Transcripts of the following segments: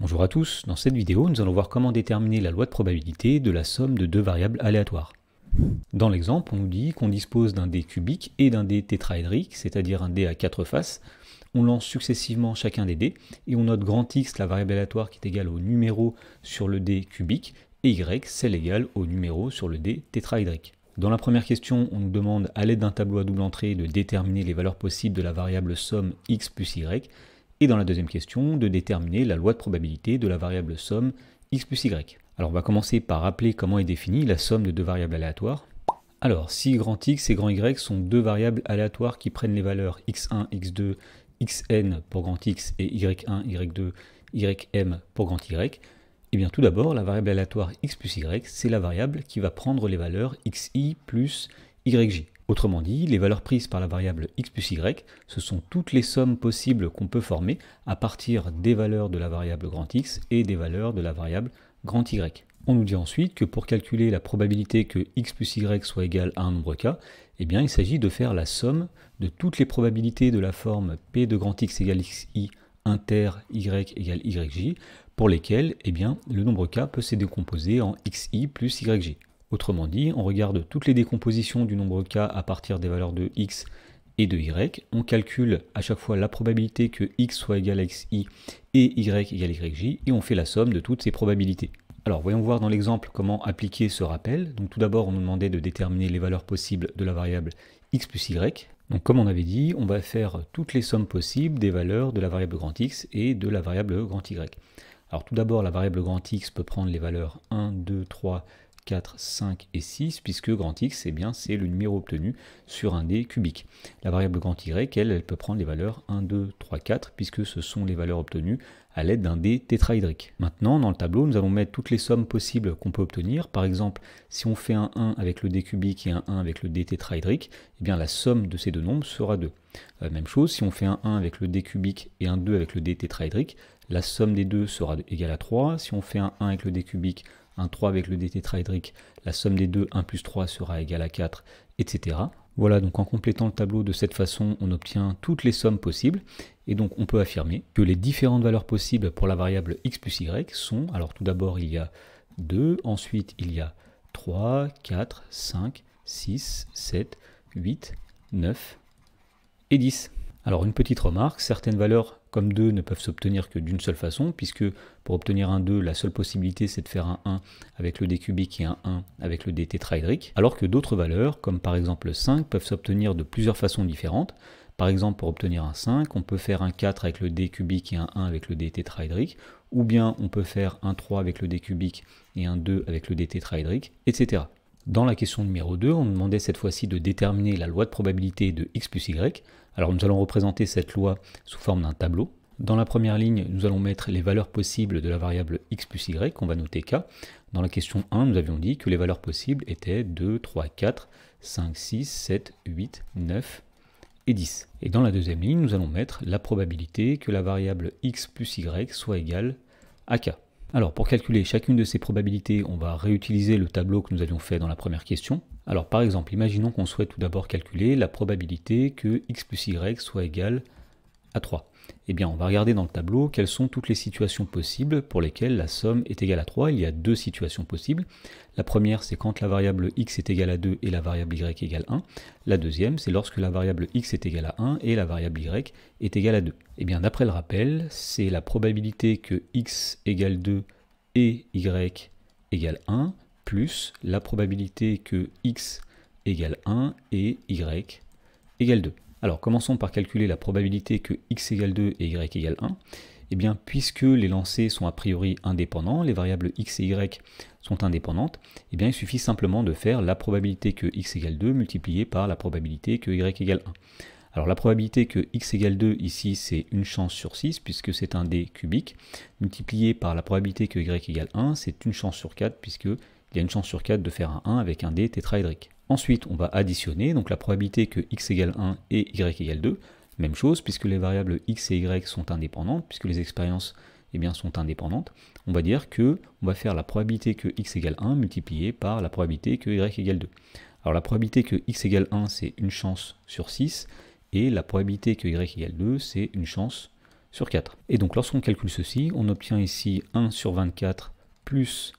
Bonjour à tous, dans cette vidéo nous allons voir comment déterminer la loi de probabilité de la somme de deux variables aléatoires. Dans l'exemple, on nous dit qu'on dispose d'un dé cubique et d'un dé tétraédrique, c'est-à-dire un dé à quatre faces. On lance successivement chacun des dés et on note grand X, la variable aléatoire qui est égale au numéro sur le dé cubique, et Y, celle égale au numéro sur le dé tétraédrique. Dans la première question, on nous demande à l'aide d'un tableau à double entrée de déterminer les valeurs possibles de la variable somme x plus y, et dans la deuxième question, de déterminer la loi de probabilité de la variable somme x plus y. Alors on va commencer par rappeler comment est définie la somme de deux variables aléatoires. Alors si grand X et grand Y sont deux variables aléatoires qui prennent les valeurs x1, x2, xn pour grand X et y1, y2, ym pour grand Y, et eh bien tout d'abord la variable aléatoire x plus y, c'est la variable qui va prendre les valeurs xi plus yj. Autrement dit, les valeurs prises par la variable x plus y, ce sont toutes les sommes possibles qu'on peut former à partir des valeurs de la variable grand X et des valeurs de la variable grand Y. On nous dit ensuite que pour calculer la probabilité que x plus y soit égal à un nombre k, eh bien il s'agit de faire la somme de toutes les probabilités de la forme p de grand X égale xi inter y égale yj, pour lesquelles eh bien, le nombre k peut se décomposer en xi plus yj. Autrement dit, on regarde toutes les décompositions du nombre k à partir des valeurs de x et de y. On calcule à chaque fois la probabilité que x soit égal à xi et y égale yj et on fait la somme de toutes ces probabilités. Alors voyons voir dans l'exemple comment appliquer ce rappel. Donc tout d'abord on nous demandait de déterminer les valeurs possibles de la variable x plus y. Donc comme on avait dit, on va faire toutes les sommes possibles des valeurs de la variable grand X et de la variable grand Y. Alors tout d'abord la variable grand X peut prendre les valeurs 1, 2, 3, 4, 5 et 6, puisque grand X, eh c'est le numéro obtenu sur un dé cubique. La variable grand Y, elle, elle peut prendre les valeurs 1, 2, 3, 4, puisque ce sont les valeurs obtenues à l'aide d'un dé tétraédrique. Maintenant, dans le tableau, nous allons mettre toutes les sommes possibles qu'on peut obtenir. Par exemple, si on fait un 1 avec le dé cubique et un 1 avec le dé tétraédrique, eh bien, la somme de ces deux nombres sera 2. Euh, même chose, si on fait un 1 avec le dé cubique et un 2 avec le dé tétraédrique, la somme des deux sera égale à 3. Si on fait un 1 avec le dé cubique, un 3 avec le DT tétraédrique, la somme des deux 1 plus 3 sera égale à 4, etc. Voilà, donc en complétant le tableau de cette façon, on obtient toutes les sommes possibles, et donc on peut affirmer que les différentes valeurs possibles pour la variable x plus y sont, alors tout d'abord il y a 2, ensuite il y a 3, 4, 5, 6, 7, 8, 9 et 10. Alors une petite remarque, certaines valeurs comme 2 ne peuvent s'obtenir que d'une seule façon, puisque pour obtenir un 2, la seule possibilité c'est de faire un 1 avec le dé cubique et un 1 avec le dt tétraédrique, alors que d'autres valeurs, comme par exemple 5, peuvent s'obtenir de plusieurs façons différentes. Par exemple, pour obtenir un 5, on peut faire un 4 avec le dé cubique et un 1 avec le dé tétraédrique, ou bien on peut faire un 3 avec le d cubique et un 2 avec le dé tétraédrique, etc. Dans la question numéro 2, on demandait cette fois-ci de déterminer la loi de probabilité de x plus y, alors nous allons représenter cette loi sous forme d'un tableau. Dans la première ligne, nous allons mettre les valeurs possibles de la variable x plus y, qu'on va noter k. Dans la question 1, nous avions dit que les valeurs possibles étaient 2, 3, 4, 5, 6, 7, 8, 9 et 10. Et dans la deuxième ligne, nous allons mettre la probabilité que la variable x plus y soit égale à k. Alors pour calculer chacune de ces probabilités, on va réutiliser le tableau que nous avions fait dans la première question. Alors par exemple, imaginons qu'on souhaite tout d'abord calculer la probabilité que x plus y soit égal à 3. Eh bien, on va regarder dans le tableau quelles sont toutes les situations possibles pour lesquelles la somme est égale à 3. Il y a deux situations possibles. La première, c'est quand la variable x est égale à 2 et la variable y égale 1. La deuxième, c'est lorsque la variable x est égale à 1 et la variable y est égale à 2. Eh bien, d'après le rappel, c'est la probabilité que x égale 2 et y égale 1 plus la probabilité que x égale 1 et y égale 2. Alors commençons par calculer la probabilité que x égale 2 et y égale 1. Eh bien, puisque les lancers sont a priori indépendants, les variables x et y sont indépendantes, eh bien, il suffit simplement de faire la probabilité que x égale 2 multipliée par la probabilité que y égale 1. Alors la probabilité que x égale 2 ici c'est une chance sur 6 puisque c'est un dé cubique, multiplié par la probabilité que y égale 1 c'est une chance sur 4 puisque il y a une chance sur 4 de faire un 1 avec un D tétraédrique. Ensuite, on va additionner donc la probabilité que x égale 1 et y égale 2. Même chose, puisque les variables x et y sont indépendantes, puisque les expériences eh bien, sont indépendantes, on va dire que on va faire la probabilité que x égale 1 multipliée par la probabilité que y égale 2. Alors la probabilité que x égale 1, c'est une chance sur 6, et la probabilité que y égale 2, c'est une chance sur 4. Et donc lorsqu'on calcule ceci, on obtient ici 1 sur 24 plus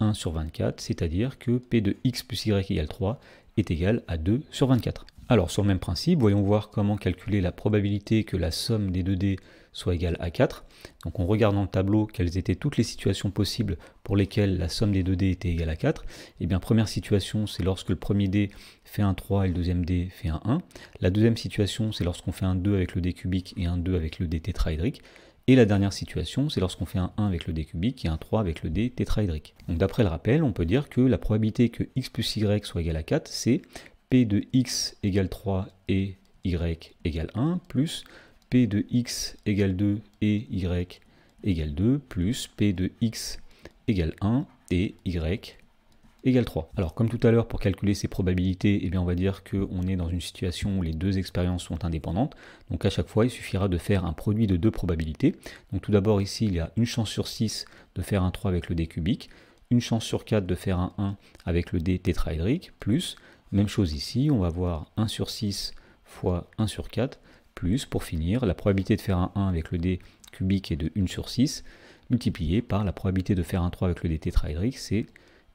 1 sur 24, c'est-à-dire que P de x plus y égale 3 est égal à 2 sur 24. Alors sur le même principe, voyons voir comment calculer la probabilité que la somme des 2 dés soit égale à 4. Donc on regarde dans le tableau quelles étaient toutes les situations possibles pour lesquelles la somme des 2 dés était égale à 4. Et eh bien première situation, c'est lorsque le premier dé fait un 3 et le deuxième dé fait un 1. La deuxième situation, c'est lorsqu'on fait un 2 avec le dé cubique et un 2 avec le dé tétraédrique. Et la dernière situation, c'est lorsqu'on fait un 1 avec le D cubique et un 3 avec le D tétraédrique. Donc d'après le rappel, on peut dire que la probabilité que x plus y soit égal à 4, c'est p de x égale 3 et y égale 1, plus p de x égale 2 et y égale 2, plus p de x égale 1 et y égale 3. Alors comme tout à l'heure pour calculer ces probabilités, eh bien on va dire qu'on est dans une situation où les deux expériences sont indépendantes. Donc à chaque fois il suffira de faire un produit de deux probabilités. Donc tout d'abord ici il y a une chance sur 6 de faire un 3 avec le dé cubique, une chance sur 4 de faire un 1 avec le D tétraédrique, plus, même chose ici, on va avoir 1 sur 6 fois 1 sur 4, plus, pour finir, la probabilité de faire un 1 avec le D cubique est de 1 sur 6, multiplié par la probabilité de faire un 3 avec le D tétraédrique, c'est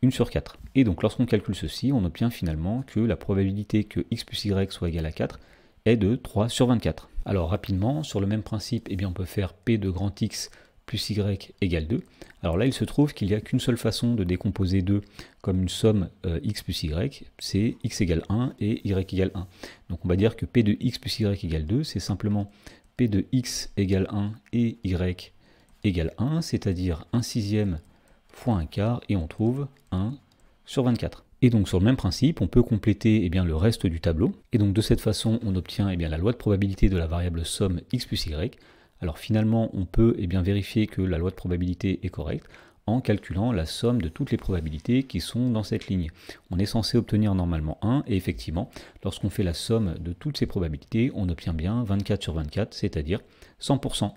1 sur 4. Et donc lorsqu'on calcule ceci, on obtient finalement que la probabilité que x plus y soit égal à 4 est de 3 sur 24. Alors rapidement, sur le même principe, eh bien, on peut faire p de grand x plus y égale 2. Alors là, il se trouve qu'il n'y a qu'une seule façon de décomposer 2 comme une somme euh, x plus y, c'est x égale 1 et y égale 1. Donc on va dire que p de x plus y égale 2, c'est simplement p de x égale 1 et y égale 1, c'est-à-dire 1 sixième fois un quart et on trouve 1 sur 24. Et donc sur le même principe, on peut compléter eh bien, le reste du tableau. Et donc de cette façon, on obtient eh bien, la loi de probabilité de la variable somme x plus y. Alors finalement, on peut eh bien, vérifier que la loi de probabilité est correcte en calculant la somme de toutes les probabilités qui sont dans cette ligne. On est censé obtenir normalement 1 et effectivement, lorsqu'on fait la somme de toutes ces probabilités, on obtient bien 24 sur 24, c'est-à-dire 100%.